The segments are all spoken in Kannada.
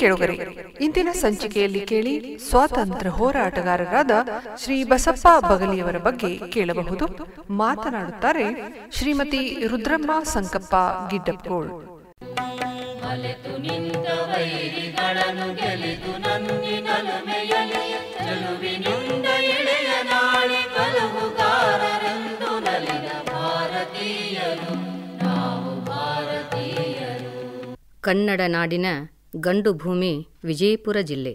ಕೇಳುಗರೆ ಇಂದಿನ ಸಂಚಿಕೆಯಲ್ಲಿ ಕೇಳಿ ಸ್ವಾತಂತ್ರ್ಯ ಹೋರಾಟಗಾರರಾದ ಶ್ರೀ ಬಸಪ್ಪ ಬಗಲಿಯವರ ಬಗ್ಗೆ ಕೇಳಬಹುದು ಮಾತನಾಡುತ್ತಾರೆ ಶ್ರೀಮತಿ ರುದ್ರಮ್ಮ ಸಂಕಪ್ಪ ಗಿಡ್ಡಪ್ಪಗೋಳ್ ಕನ್ನಡ ನಾಡಿನ ಗಂಡು ಭೂಮಿ ವಿಜಯಪುರ ಜಿಲ್ಲೆ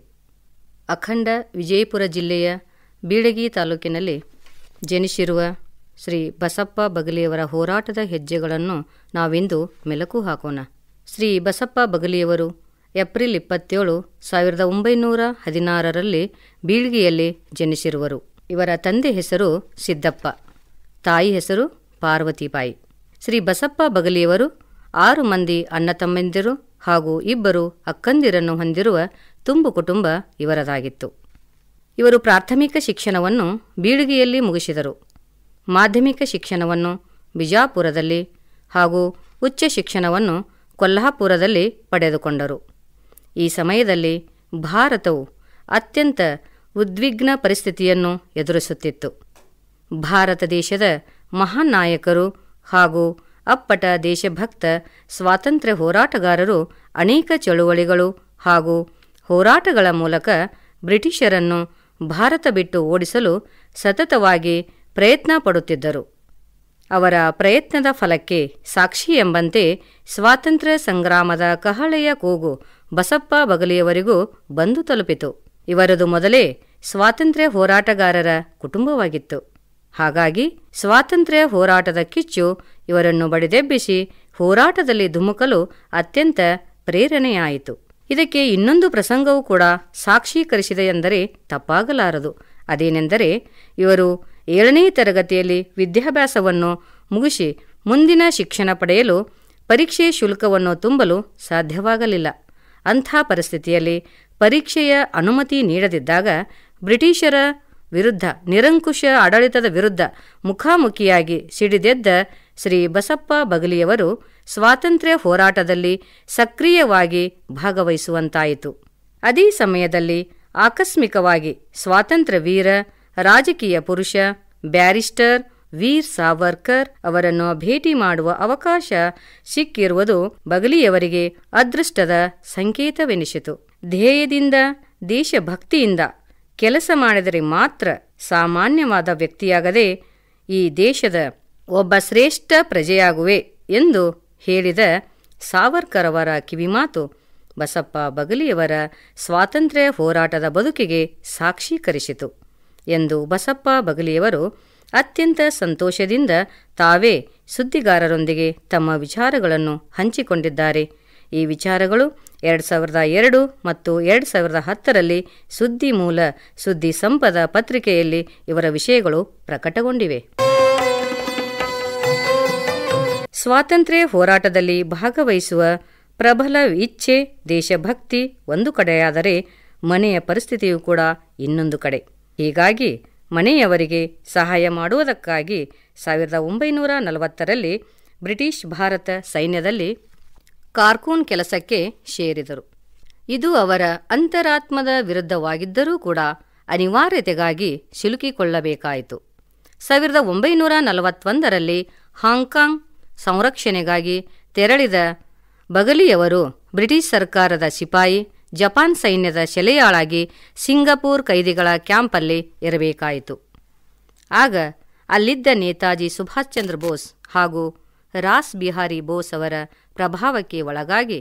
ಅಖಂಡ ವಿಜಯಪುರ ಜಿಲ್ಲೆಯ ಬೀಳಗಿ ತಾಲೂಕಿನಲ್ಲಿ ಜನಿಸಿರುವ ಶ್ರೀ ಬಸಪ್ಪ ಬಗಲಿಯವರ ಹೋರಾಟದ ಹೆಜ್ಜೆಗಳನ್ನು ನಾವಿಂದು ಮೆಲುಕು ಹಾಕೋಣ ಶ್ರೀ ಬಸಪ್ಪ ಬಗಲಿಯವರು ಏಪ್ರಿಲ್ ಇಪ್ಪತ್ತೇಳು ಸಾವಿರದ ಒಂಬೈನೂರ ಹದಿನಾರರಲ್ಲಿ ಬೀಳಗಿಯಲ್ಲಿ ಜನಿಸಿರುವರು ಇವರ ತಂದೆ ಹೆಸರು ಸಿದ್ದಪ್ಪ ತಾಯಿ ಹೆಸರು ಪಾರ್ವತಿಬಾಯಿ ಶ್ರೀ ಬಸಪ್ಪ ಬಗಲಿಯವರು ಆರು ಮಂದಿ ಅಣ್ಣ ತಮ್ಮಂದಿರು ಹಾಗೂ ಇಬ್ಬರು ಅಕ್ಕಂದಿರನ್ನು ಹೊಂದಿರುವ ತುಂಬು ಕುಟುಂಬ ಇವರದಾಗಿತ್ತು ಇವರು ಪ್ರಾಥಮಿಕ ಶಿಕ್ಷಣವನ್ನು ಬೀಳಿಗೆಯಲ್ಲಿ ಮುಗಿಸಿದರು ಮಾಧ್ಯಮಿಕ ಶಿಕ್ಷಣವನ್ನು ಬಿಜಾಪುರದಲ್ಲಿ ಹಾಗೂ ಉಚ್ಚ ಶಿಕ್ಷಣವನ್ನು ಕೊಲ್ಹಾಪುರದಲ್ಲಿ ಪಡೆದುಕೊಂಡರು ಈ ಸಮಯದಲ್ಲಿ ಭಾರತವು ಅತ್ಯಂತ ಉದ್ವಿಗ್ನ ಪರಿಸ್ಥಿತಿಯನ್ನು ಎದುರಿಸುತ್ತಿತ್ತು ಭಾರತ ದೇಶದ ಮಹಾನ್ ನಾಯಕರು ಹಾಗೂ ಅಪ್ಪಟ ದೇಶಭಕ್ತ ಸ್ವಾತಂತ್ರ್ಯ ಹೋರಾಟಗಾರರು ಅನೇಕ ಚಳುವಳಿಗಳು ಹಾಗೂ ಹೋರಾಟಗಳ ಮೂಲಕ ಬ್ರಿಟಿಷರನ್ನು ಭಾರತ ಬಿಟ್ಟು ಓಡಿಸಲು ಸತತವಾಗಿ ಪ್ರಯತ್ನ ಪಡುತ್ತಿದ್ದರು ಅವರ ಪ್ರಯತ್ನದ ಫಲಕ್ಕೆ ಸಾಕ್ಷಿ ಎಂಬಂತೆ ಸ್ವಾತಂತ್ರ್ಯ ಸಂಗ್ರಾಮದ ಕಹಳೆಯ ಕೂಗು ಬಸಪ್ಪ ಬಗಲಿಯವರಿಗೂ ಬಂದು ತಲುಪಿತು ಇವರದು ಮೊದಲೇ ಸ್ವಾತಂತ್ರ್ಯ ಹೋರಾಟಗಾರರ ಕುಟುಂಬವಾಗಿತ್ತು ಹಾಗಾಗಿ ಸ್ವಾತಂತ್ರ್ಯ ಹೋರಾಟದ ಕಿಚ್ಚು ಇವರನ್ನು ಬಡಿದೆಬ್ಬಿಸಿ ಹೋರಾಟದಲ್ಲಿ ಧುಮುಕಲು ಅತ್ಯಂತ ಪ್ರೇರಣೆಯಾಯಿತು ಇದಕ್ಕೆ ಇನ್ನೊಂದು ಪ್ರಸಂಗವೂ ಕೂಡ ಸಾಕ್ಷೀಕರಿಸಿದೆ ಎಂದರೆ ತಪ್ಪಾಗಲಾರದು ಅದೇನೆಂದರೆ ಇವರು ಏಳನೇ ತರಗತಿಯಲ್ಲಿ ವಿದ್ಯಾಭ್ಯಾಸವನ್ನು ಮುಗಿಸಿ ಮುಂದಿನ ಶಿಕ್ಷಣ ಪಡೆಯಲು ಪರೀಕ್ಷೆ ಶುಲ್ಕವನ್ನು ತುಂಬಲು ಸಾಧ್ಯವಾಗಲಿಲ್ಲ ಅಂಥ ಪರಿಸ್ಥಿತಿಯಲ್ಲಿ ಪರೀಕ್ಷೆಯ ಅನುಮತಿ ನೀಡದಿದ್ದಾಗ ಬ್ರಿಟಿಷರ ವಿರುದ್ಧ ನಿರಂಕುಶ ಆಡಳಿತದ ವಿರುದ್ಧ ಮುಖಾಮುಖಿಯಾಗಿ ಸಿಡಿದೆದ್ದ ಶ್ರೀ ಬಸಪ್ಪ ಬಗಲಿಯವರು ಸ್ವಾತಂತ್ರ್ಯ ಹೋರಾಟದಲ್ಲಿ ಸಕ್ರಿಯವಾಗಿ ಭಾಗವಹಿಸುವಂತಾಯಿತು ಅದೇ ಸಮಯದಲ್ಲಿ ಆಕಸ್ಮಿಕವಾಗಿ ಸ್ವಾತಂತ್ರ್ಯ ವೀರ ರಾಜಕೀಯ ಪುರುಷ ಬ್ಯಾರಿಸ್ಟರ್ ವೀರ್ ಸಾವರ್ಕರ್ ಅವರನ್ನು ಭೇಟಿ ಮಾಡುವ ಅವಕಾಶ ಸಿಕ್ಕಿರುವುದು ಬಗಲಿಯವರಿಗೆ ಅದೃಷ್ಟದ ಸಂಕೇತವೆನಿಸಿತು ಧ್ಯೇಯದಿಂದ ದೇಶಭಕ್ತಿಯಿಂದ ಕೆಲಸ ಮಾಡಿದರೆ ಮಾತ್ರ ಸಾಮಾನ್ಯವಾದ ವ್ಯಕ್ತಿಯಾಗದೆ ಈ ದೇಶದ ಒಬ್ಬ ಶ್ರೇಷ್ಠ ಪ್ರಜೆಯಾಗುವೆ ಎಂದು ಹೇಳಿದ ಸಾವರ್ಕರ್ ಅವರ ಕಿವಿಮಾತು ಬಸಪ್ಪ ಬಗಲಿಯವರ ಸ್ವಾತಂತ್ರ್ಯ ಹೋರಾಟದ ಬದುಕಿಗೆ ಸಾಕ್ಷೀಕರಿಸಿತು ಎಂದು ಬಸಪ್ಪ ಬಗಲಿಯವರು ಅತ್ಯಂತ ಸಂತೋಷದಿಂದ ತಾವೇ ಸುದ್ದಿಗಾರರೊಂದಿಗೆ ತಮ್ಮ ವಿಚಾರಗಳನ್ನು ಹಂಚಿಕೊಂಡಿದ್ದಾರೆ ಈ ವಿಚಾರಗಳು ಎರಡು ಸಾವಿರದ ಎರಡು ಮತ್ತು ಎರಡು ಸಾವಿರದ ಹತ್ತರಲ್ಲಿ ಸುದ್ದಿ ಮೂಲ ಸುದ್ದಿ ಸಂಪದ ಪತ್ರಿಕೆಯಲ್ಲಿ ಇವರ ವಿಷಯಗಳು ಪ್ರಕಟಗೊಂಡಿವೆ ಸ್ವಾತಂತ್ರ್ಯ ಹೋರಾಟದಲ್ಲಿ ಭಾಗವಹಿಸುವ ಪ್ರಬಲ ಇಚ್ಛೆ ದೇಶಭಕ್ತಿ ಒಂದು ಕಡೆಯಾದರೆ ಮನೆಯ ಪರಿಸ್ಥಿತಿಯೂ ಕೂಡ ಇನ್ನೊಂದು ಕಡೆ ಹೀಗಾಗಿ ಮನೆಯವರಿಗೆ ಸಹಾಯ ಮಾಡುವುದಕ್ಕಾಗಿ ಸಾವಿರದ ಒಂಬೈನೂರ ನಲವತ್ತರಲ್ಲಿ ಬ್ರಿಟಿಷ್ ಭಾರತ ಸೈನ್ಯದಲ್ಲಿ ಕಾರ್ಕೂನ್ ಕೆಲಸಕ್ಕೆ ಸೇರಿದರು ಇದು ಅವರ ಅಂತರಾತ್ಮದ ವಿರುದ್ಧವಾಗಿದ್ದರೂ ಕೂಡ ಅನಿವಾರ್ಯತೆಗಾಗಿ ಸಿಲುಕಿಕೊಳ್ಳಬೇಕಾಯಿತು ಸಾವಿರದ ಒಂಬೈನೂರ ನಲವತ್ತೊಂದರಲ್ಲಿ ಹಾಂಗ್ಕಾಂಗ್ ಸಂರಕ್ಷಣೆಗಾಗಿ ತೆರಳಿದ ಬಗಲಿಯವರು ಬ್ರಿಟಿಷ್ ಸರ್ಕಾರದ ಸಿಪಾಯಿ ಜಪಾನ್ ಸೈನ್ಯದ ಶೆಲೆಯಾಳಾಗಿ ಸಿಂಗಪೂರ್ ಕೈದಿಗಳ ಕ್ಯಾಂಪಲ್ಲಿ ಇರಬೇಕಾಯಿತು ಆಗ ಅಲ್ಲಿದ್ದ ನೇತಾಜಿ ಸುಭಾಷ್ ಚಂದ್ರ ಬೋಸ್ ಹಾಗೂ ರಾಸ್ ಬಿಹಾರಿ ಬೋಸ್ ಅವರ ಪ್ರಭಾವಕ್ಕೆ ಒಳಗಾಗಿ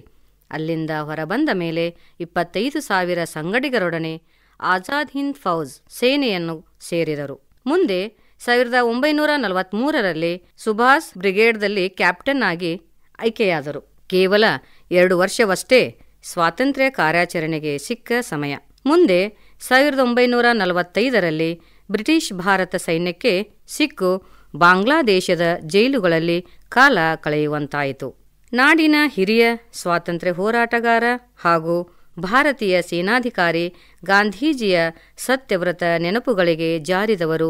ಅಲ್ಲಿಂದ ಹೊರಬಂದ ಮೇಲೆ ಇಪ್ಪತ್ತೈದು ಸಾವಿರ ಸಂಗಡಿಗರೊಡನೆ ಆಜಾದ್ ಹಿಂದ್ ಫೌಜ್ ಸೇನೆಯನ್ನು ಸೇರಿದರು ಮುಂದೆ ಸಾವಿರದ ಒಂಬೈನೂರ ನಲವತ್ತ್ಮೂರರಲ್ಲಿ ಸುಭಾಷ್ ಬ್ರಿಗೇಡ್ದಲ್ಲಿ ಕ್ಯಾಪ್ಟನ್ ಆಗಿ ಆಯ್ಕೆಯಾದರು ಕೇವಲ ಎರಡು ವರ್ಷವಷ್ಟೇ ಸ್ವಾತಂತ್ರ್ಯ ಕಾರ್ಯಾಚರಣೆಗೆ ಸಿಕ್ಕ ಸಮಯ ಮುಂದೆ ಸಾವಿರದ ಒಂಬೈನೂರ ನಲವತ್ತೈದರಲ್ಲಿ ಬ್ರಿಟಿಷ್ ಭಾರತ ಸೈನ್ಯಕ್ಕೆ ಸಿಕ್ಕು ಬಾಂಗ್ಲಾದೇಶದ ಜೈಲುಗಳಲ್ಲಿ ಕಾಲ ಕಳೆಯುವಂತಾಯಿತು ನಾಡಿನ ಹಿರಿಯ ಸ್ವಾತಂತ್ರ್ಯ ಹೋರಾಟಗಾರ ಹಾಗೂ ಭಾರತೀಯ ಸೇನಾಧಿಕಾರಿ ಗಾಂಧೀಜಿಯ ಸತ್ಯವ್ರತ ನೆನಪುಗಳಿಗೆ ಜಾರಿದವರು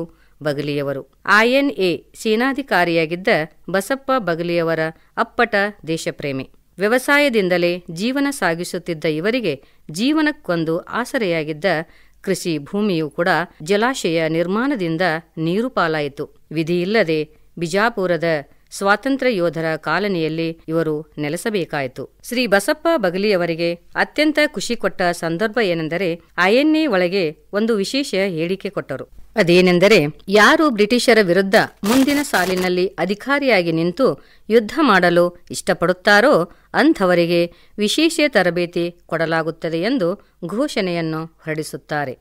ಬಗಲಿಯವರು ಐಎನ್ಎ ಸೇನಾಧಿಕಾರಿಯಾಗಿದ್ದ ಬಸಪ್ಪ ಬಗಲಿಯವರ ಅಪ್ಪಟ ದೇಶಪ್ರೇಮಿ ವ್ಯವಸಾಯದಿಂದಲೇ ಜೀವನ ಸಾಗಿಸುತ್ತಿದ್ದ ಇವರಿಗೆ ಜೀವನಕ್ಕೊಂದು ಆಸರೆಯಾಗಿದ್ದ ಕೃಷಿ ಭೂಮಿಯೂ ಕೂಡ ಜಲಾಶಯ ನಿರ್ಮಾಣದಿಂದ ನೀರು ಪಾಲಾಯಿತು ವಿಧಿಯಿಲ್ಲದೆ ಬಿಜಾಪುರದ ಸ್ವಾತಂತ್ರ್ಯ ಯೋಧರ ಕಾಲನಿಯಲ್ಲಿ ಇವರು ನೆಲೆಸಬೇಕಾಯಿತು ಶ್ರೀ ಬಸಪ್ಪ ಬಗಲಿಯವರಿಗೆ ಅತ್ಯಂತ ಖುಷಿ ಕೊಟ್ಟ ಸಂದರ್ಭ ಏನೆಂದರೆ ಐಎನ್ಎ ಒಳಗೆ ಒಂದು ವಿಶೇಷ ಹೇಳಿಕೆ ಕೊಟ್ಟರು ಅದೇನೆಂದರೆ ಯಾರು ಬ್ರಿಟಿಷರ ವಿರುದ್ಧ ಮುಂದಿನ ಸಾಲಿನಲ್ಲಿ ಅಧಿಕಾರಿಯಾಗಿ ನಿಂತು ಯುದ್ಧ ಮಾಡಲು ಇಷ್ಟಪಡುತ್ತಾರೋ ಅಂಥವರಿಗೆ ವಿಶೇಷ ತರಬೇತಿ ಕೊಡಲಾಗುತ್ತದೆ ಎಂದು ಘೋಷಣೆಯನ್ನು ಹೊರಡಿಸುತ್ತಾರೆ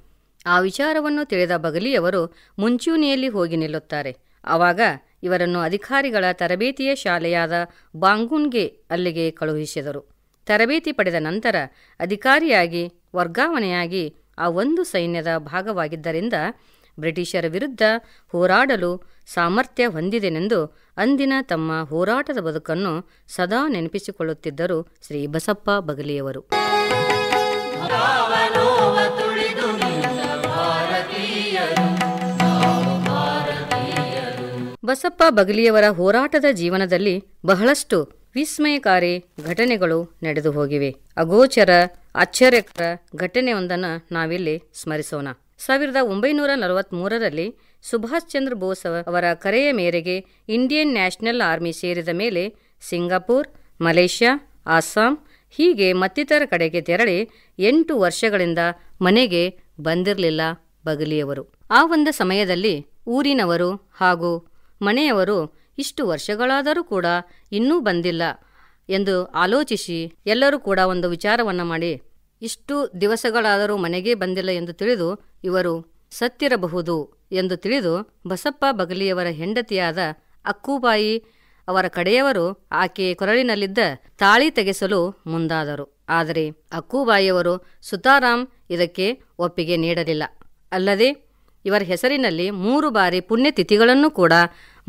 ಆ ವಿಚಾರವನ್ನು ತಿಳಿದ ಬಗಲಿಯವರು ಮುಂಚೂಣಿಯಲ್ಲಿ ಹೋಗಿ ನಿಲ್ಲುತ್ತಾರೆ ಆವಾಗ ಇವರನ್ನು ಅಧಿಕಾರಿಗಳ ತರಬೇತಿಯ ಶಾಲೆಯಾದ ಬಾಂಗುನ್ಗೆ ಅಲ್ಲಿಗೆ ಕಳುಹಿಸಿದರು ತರಬೇತಿ ಪಡೆದ ನಂತರ ಅಧಿಕಾರಿಯಾಗಿ ವರ್ಗಾವಣೆಯಾಗಿ ಆ ಒಂದು ಸೈನ್ಯದ ಭಾಗವಾಗಿದ್ದರಿಂದ ಬ್ರಿಟಿಷರ ವಿರುದ್ಧ ಹೋರಾಡಲು ಸಾಮರ್ಥ್ಯ ಹೊಂದಿದೆನೆಂದು ಅಂದಿನ ತಮ್ಮ ಹೋರಾಟದ ಬದುಕನ್ನು ಸದಾ ನೆನಪಿಸಿಕೊಳ್ಳುತ್ತಿದ್ದರು ಶ್ರೀ ಬಸಪ್ಪ ಬಗಲಿಯವರು ಬಸಪ್ಪ ಬಗಲಿಯವರ ಹೋರಾಟದ ಜೀವನದಲ್ಲಿ ಬಹಳಷ್ಟು ವಿಸ್ಮಯಕಾರಿ ಘಟನೆಗಳು ನಡೆದು ಹೋಗಿವೆ ಅಗೋಚರ ಆಶ್ಚರ್ಯಕರ ಘಟನೆಯೊಂದನ್ನು ನಾವಿಲ್ಲಿ ಸ್ಮರಿಸೋಣ ಸಾವಿರದ ಒಂಬೈನೂರ ನಲವತ್ತ್ಮೂರರಲ್ಲಿ ಸುಭಾಷ್ ಚಂದ್ರ ಬೋಸ್ ಅವರ ಕರೆಯ ಮೇರೆಗೆ ಇಂಡಿಯನ್ ನ್ಯಾಷನಲ್ ಆರ್ಮಿ ಸೇರಿದ ಮೇಲೆ ಸಿಂಗಾಪುರ್ ಮಲೇಷ್ಯಾ ಅಸ್ಸಾಂ ಹೀಗೆ ಮತ್ತಿತರ ಕಡೆಗೆ ತೆರಳಿ ಎಂಟು ವರ್ಷಗಳಿಂದ ಮನೆಗೆ ಬಂದಿರಲಿಲ್ಲ ಬಗಲಿಯವರು ಆ ಒಂದು ಸಮಯದಲ್ಲಿ ಊರಿನವರು ಹಾಗೂ ಮನೆಯವರು ಇಷ್ಟು ವರ್ಷಗಳಾದರೂ ಕೂಡ ಇನ್ನೂ ಬಂದಿಲ್ಲ ಎಂದು ಆಲೋಚಿಸಿ ಎಲ್ಲರೂ ಕೂಡ ಒಂದು ವಿಚಾರವನ್ನು ಮಾಡಿ ಇಷ್ಟು ದಿವಸಗಳಾದರೂ ಮನೆಗೆ ಬಂದಿಲ್ಲ ಎಂದು ತಿಳಿದು ಇವರು ಸತ್ತಿರಬಹುದು ಎಂದು ತಿಳಿದು ಬಸಪ್ಪ ಬಗಲಿಯವರ ಹೆಂಡತಿಯಾದ ಅಕ್ಕೂಬಾಯಿ ಅವರ ಕಡೆಯವರು ಆಕೆ ಕೊರಳಿನಲ್ಲಿದ್ದ ತಾಳಿ ತೆಗೆಸಲು ಮುಂದಾದರು ಆದರೆ ಅಕ್ಕೂಬಾಯಿಯವರು ಸುತಾರಾಮ್ ಇದಕ್ಕೆ ಒಪ್ಪಿಗೆ ನೀಡಲಿಲ್ಲ ಅಲ್ಲದೆ ಇವರ ಹೆಸರಿನಲ್ಲಿ ಮೂರು ಬಾರಿ ಪುಣ್ಯತಿಥಿಗಳನ್ನು ಕೂಡ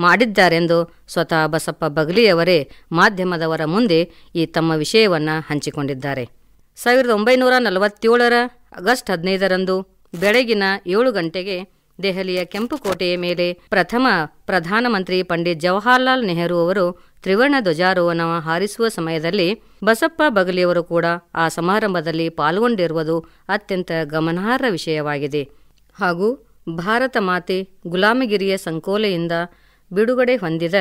ಮಾಡಿದ್ದಾರೆಂದು ಸ್ವತಃ ಬಸಪ್ಪ ಬಗ್ಲಿಯವರೇ ಮಾಧ್ಯಮದವರ ಮುಂದೆ ಈ ತಮ್ಮ ವಿಷಯವನ್ನು ಹಂಚಿಕೊಂಡಿದ್ದಾರೆ ಸಾವಿರದ ಒಂಬೈನೂರ ನಲವತ್ತೇಳರ ಆಗಸ್ಟ್ ಹದಿನೈದರಂದು ಬೆಳಗಿನ ಏಳು ಗಂಟೆಗೆ ದೆಹಲಿಯ ಕೆಂಪುಕೋಟೆಯ ಮೇಲೆ ಪ್ರಥಮ ಪ್ರಧಾನಮಂತ್ರಿ ಪಂಡಿತ್ ಜವಾಹರ್ಲಾಲ್ ನೆಹರು ಅವರು ತ್ರಿವರ್ಣ ಧ್ವಜಾರೋಹಣ ಹಾರಿಸುವ ಸಮಯದಲ್ಲಿ ಬಸಪ್ಪ ಬಗಲಿಯವರು ಕೂಡ ಆ ಸಮಾರಂಭದಲ್ಲಿ ಪಾಲ್ಗೊಂಡಿರುವುದು ಅತ್ಯಂತ ಗಮನಾರ್ಹ ವಿಷಯವಾಗಿದೆ ಹಾಗೂ ಭಾರತ ಮಾತೆ ಗುಲಾಮಗಿರಿಯ ಸಂಕೋಲೆಯಿಂದ ಬಿಡುಗಡೆ ಹೊಂದಿದ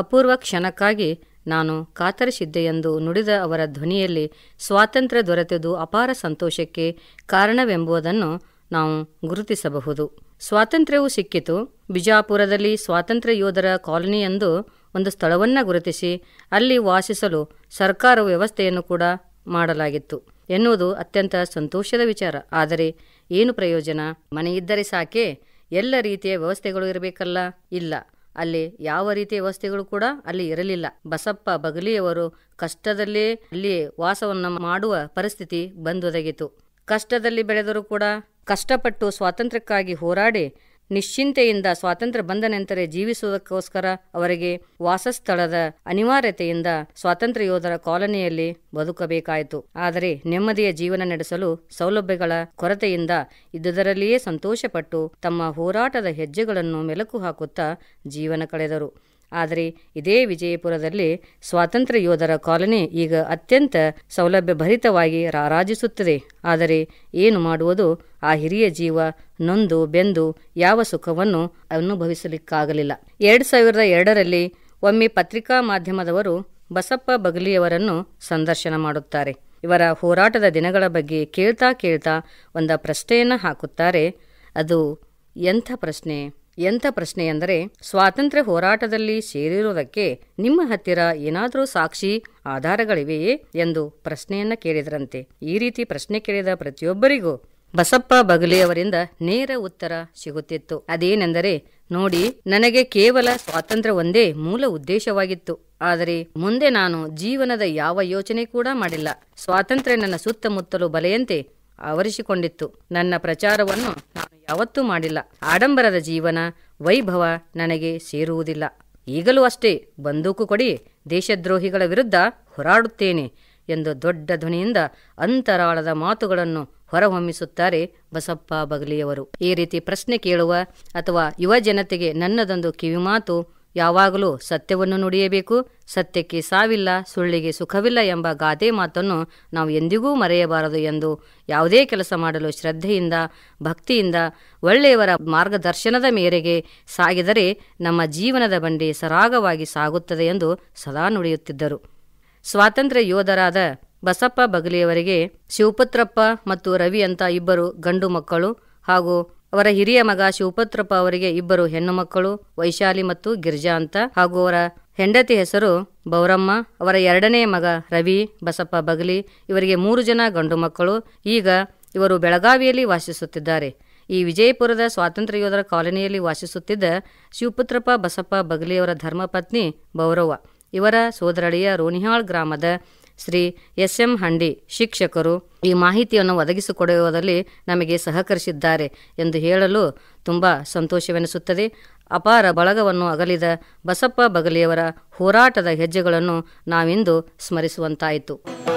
ಅಪೂರ್ವ ಕ್ಷಣಕ್ಕಾಗಿ ನಾನು ಕಾತರಿಸಿದ್ದೆ ಎಂದು ನುಡಿದ ಅವರ ಧ್ವನಿಯಲ್ಲಿ ಸ್ವಾತಂತ್ರ್ಯ ದೊರೆತದು ಅಪಾರ ಸಂತೋಷಕ್ಕೆ ಕಾರಣವೆಂಬುದನ್ನು ನಾವು ಗುರುತಿಸಬಹುದು ಸ್ವಾತಂತ್ರ್ಯವೂ ಸಿಕ್ಕಿತು ಬಿಜಾಪುರದಲ್ಲಿ ಸ್ವಾತಂತ್ರ್ಯ ಯೋಧರ ಕಾಲೋನಿ ಎಂದು ಒಂದು ಸ್ಥಳವನ್ನು ಗುರುತಿಸಿ ಅಲ್ಲಿ ವಾಸಿಸಲು ಸರ್ಕಾರ ವ್ಯವಸ್ಥೆಯನ್ನು ಕೂಡ ಮಾಡಲಾಗಿತ್ತು ಎನ್ನುವುದು ಅತ್ಯಂತ ಸಂತೋಷದ ವಿಚಾರ ಆದರೆ ಏನು ಪ್ರಯೋಜನ ಮನೆಯಿದ್ದರೆ ಸಾಕೆ ಎಲ್ಲ ರೀತಿಯ ವ್ಯವಸ್ಥೆಗಳು ಇರಬೇಕಲ್ಲ ಇಲ್ಲ ಅಲ್ಲಿ ಯಾವ ರೀತಿಯ ವ್ಯವಸ್ಥೆಗಳು ಕೂಡ ಅಲ್ಲಿ ಇರಲಿಲ್ಲ ಬಸಪ್ಪ ಬಗಲಿಯವರು ಕಷ್ಟದಲ್ಲಿ ಅಲ್ಲಿ ವಾಸವನ್ನು ಮಾಡುವ ಪರಿಸ್ಥಿತಿ ಬಂದೊದಗಿತು ಕಷ್ಟದಲ್ಲಿ ಬೆಳೆದರೂ ಕೂಡ ಕಷ್ಟಪಟ್ಟು ಸ್ವಾತಂತ್ರ್ಯಕ್ಕಾಗಿ ಹೋರಾಡಿ ನಿಶ್ಚಿಂತೆಯಿಂದ ಸ್ವಾತಂತ್ರ್ಯ ಬಂದ ನಂತರ ಜೀವಿಸುವುದಕ್ಕೋಸ್ಕರ ಅವರಿಗೆ ವಾಸಸ್ಥಳದ ಅನಿವಾರ್ಯತೆಯಿಂದ ಸ್ವಾತಂತ್ರ್ಯ ಯೋಧರ ಕಾಲೋನಿಯಲ್ಲಿ ಬದುಕಬೇಕಾಯಿತು ಆದರೆ ನೆಮ್ಮದಿಯ ಜೀವನ ನಡೆಸಲು ಸೌಲಭ್ಯಗಳ ಕೊರತೆಯಿಂದ ಇದ್ದುದರಲ್ಲಿಯೇ ಸಂತೋಷಪಟ್ಟು ತಮ್ಮ ಹೋರಾಟದ ಹೆಜ್ಜೆಗಳನ್ನು ಮೆಲುಕು ಹಾಕುತ್ತಾ ಜೀವನ ಕಳೆದರು ಆದರೆ ಇದೇ ವಿಜಯಪುರದಲ್ಲಿ ಸ್ವಾತಂತ್ರ್ಯ ಯೋಧರ ಕಾಲೋನಿ ಈಗ ಅತ್ಯಂತ ಸೌಲಭ್ಯ ಭರಿತವಾಗಿ ರಾರಾಜಿಸುತ್ತದೆ ಆದರೆ ಏನು ಮಾಡುವುದು ಆ ಹಿರಿಯ ಜೀವ ನೊಂದು ಬೆಂದು ಯಾವ ಸುಖವನ್ನು ಅನುಭವಿಸಲಿಕ್ಕಾಗಲಿಲ್ಲ ಎರಡು ಸಾವಿರದ ಎರಡರಲ್ಲಿ ಒಮ್ಮೆ ಪತ್ರಿಕಾ ಮಾಧ್ಯಮದವರು ಬಸಪ್ಪ ಬಗಲಿಯವರನ್ನು ಸಂದರ್ಶನ ಮಾಡುತ್ತಾರೆ ಇವರ ಹೋರಾಟದ ದಿನಗಳ ಬಗ್ಗೆ ಕೇಳ್ತಾ ಕೇಳ್ತಾ ಒಂದು ಪ್ರಶ್ನೆಯನ್ನು ಹಾಕುತ್ತಾರೆ ಅದು ಎಂಥ ಪ್ರಶ್ನೆ ಎಂಥ ಪ್ರಶ್ನೆ ಎಂದರೆ ಸ್ವಾತಂತ್ರ್ಯ ಹೋರಾಟದಲ್ಲಿ ಸೇರಿರುವುದಕ್ಕೆ ನಿಮ್ಮ ಹತ್ತಿರ ಏನಾದರೂ ಸಾಕ್ಷಿ ಆಧಾರಗಳಿವೆಯೇ ಎಂದು ಪ್ರಶ್ನೆಯನ್ನ ಕೇಳಿದರಂತೆ ಈ ರೀತಿ ಪ್ರಶ್ನೆ ಕೇಳಿದ ಪ್ರತಿಯೊಬ್ಬರಿಗೂ ಬಸಪ್ಪ ಬಗಲಿಯವರಿಂದ ನೇರ ಉತ್ತರ ಸಿಗುತ್ತಿತ್ತು ಅದೇನೆಂದರೆ ನೋಡಿ ನನಗೆ ಕೇವಲ ಸ್ವಾತಂತ್ರ್ಯ ಒಂದೇ ಮೂಲ ಉದ್ದೇಶವಾಗಿತ್ತು ಆದರೆ ಮುಂದೆ ನಾನು ಜೀವನದ ಯಾವ ಯೋಚನೆ ಕೂಡ ಮಾಡಿಲ್ಲ ಸ್ವಾತಂತ್ರ್ಯ ನನ್ನ ಸುತ್ತಮುತ್ತಲು ಬಲೆಯಂತೆ ಆವರಿಸಿಕೊಂಡಿತ್ತು ನನ್ನ ಪ್ರಚಾರವನ್ನು ನಾನು ಯಾವತ್ತೂ ಮಾಡಿಲ್ಲ ಆಡಂಬರದ ಜೀವನ ವೈಭವ ನನಗೆ ಸೇರುವುದಿಲ್ಲ ಈಗಲೂ ಅಷ್ಟೇ ಬಂದೂಕು ಕೊಡಿ ದೇಶದ್ರೋಹಿಗಳ ವಿರುದ್ಧ ಹೋರಾಡುತ್ತೇನೆ ಎಂದು ದೊಡ್ಡ ಧ್ವನಿಯಿಂದ ಅಂತರಾಳದ ಮಾತುಗಳನ್ನು ಹೊರಹೊಮ್ಮಿಸುತ್ತಾರೆ ಬಸಪ್ಪ ಬಗಲಿಯವರು ಈ ರೀತಿ ಪ್ರಶ್ನೆ ಕೇಳುವ ಅಥವಾ ಯುವ ಜನತೆಗೆ ನನ್ನದೊಂದು ಕಿವಿಮಾತು ಯಾವಾಗಲೂ ಸತ್ಯವನ್ನು ನುಡಿಯಬೇಕು ಸತ್ಯಕ್ಕೆ ಸಾವಿಲ್ಲ ಸುಳ್ಳಿಗೆ ಸುಖವಿಲ್ಲ ಎಂಬ ಗಾದೆ ಮಾತನ್ನು ನಾವು ಎಂದಿಗೂ ಮರೆಯಬಾರದು ಎಂದು ಯಾವುದೇ ಕೆಲಸ ಮಾಡಲು ಶ್ರದ್ಧೆಯಿಂದ ಭಕ್ತಿಯಿಂದ ಒಳ್ಳೆಯವರ ಮಾರ್ಗದರ್ಶನದ ಮೇರೆಗೆ ಸಾಗಿದರೆ ನಮ್ಮ ಜೀವನದ ಬಂಡಿ ಸರಾಗವಾಗಿ ಸಾಗುತ್ತದೆ ಎಂದು ಸದಾ ನುಡಿಯುತ್ತಿದ್ದರು ಸ್ವಾತಂತ್ರ್ಯ ಯೋಧರಾದ ಬಸಪ್ಪ ಬಗಲಿಯವರಿಗೆ ಶಿವಪುತ್ರಪ್ಪ ಮತ್ತು ರವಿ ಅಂತ ಇಬ್ಬರು ಗಂಡು ಮಕ್ಕಳು ಹಾಗೂ ಅವರ ಹಿರಿಯ ಮಗ ಶಿವಪತ್ರಪ್ಪ ಅವರಿಗೆ ಇಬ್ಬರು ಹೆಣ್ಣು ಮಕ್ಕಳು ವೈಶಾಲಿ ಮತ್ತು ಗಿರ್ಜಾ ಅಂತ ಹಾಗೂ ಅವರ ಹೆಂಡತಿ ಹೆಸರು ಬೌರಮ್ಮ ಅವರ ಎರಡನೇ ಮಗ ರವಿ ಬಸಪ್ಪ ಬಗಲಿ ಇವರಿಗೆ ಮೂರು ಜನ ಗಂಡು ಮಕ್ಕಳು ಈಗ ಇವರು ಬೆಳಗಾವಿಯಲ್ಲಿ ವಾಸಿಸುತ್ತಿದ್ದಾರೆ ಈ ವಿಜಯಪುರದ ಸ್ವಾತಂತ್ರ್ಯ ಯೋಧರ ಕಾಲೋನಿಯಲ್ಲಿ ವಾಸಿಸುತ್ತಿದ್ದ ಶಿವಪುತ್ರಪ್ಪ ಬಸಪ್ಪ ಬಗಲಿಯವರ ಧರ್ಮಪತ್ನಿ ಬೌರವ್ವ ಇವರ ಸೋದರಳಿಯ ರೋನಿಹಾಳ್ ಗ್ರಾಮದ ಶ್ರೀ ಎಸ್ ಎಂ ಹಂಡಿ ಶಿಕ್ಷಕರು ಈ ಮಾಹಿತಿಯನ್ನು ಒದಗಿಸಿಕೊಡುವುದರಲ್ಲಿ ನಮಗೆ ಸಹಕರಿಸಿದ್ದಾರೆ ಎಂದು ಹೇಳಲು ತುಂಬ ಸಂತೋಷವೆನಿಸುತ್ತದೆ ಅಪಾರ ಬಳಗವನ್ನು ಅಗಲಿದ ಬಸಪ್ಪ ಬಗಲಿಯವರ ಹೋರಾಟದ ಹೆಜ್ಜೆಗಳನ್ನು ನಾವಿಂದು ಸ್ಮರಿಸುವಂತಾಯಿತು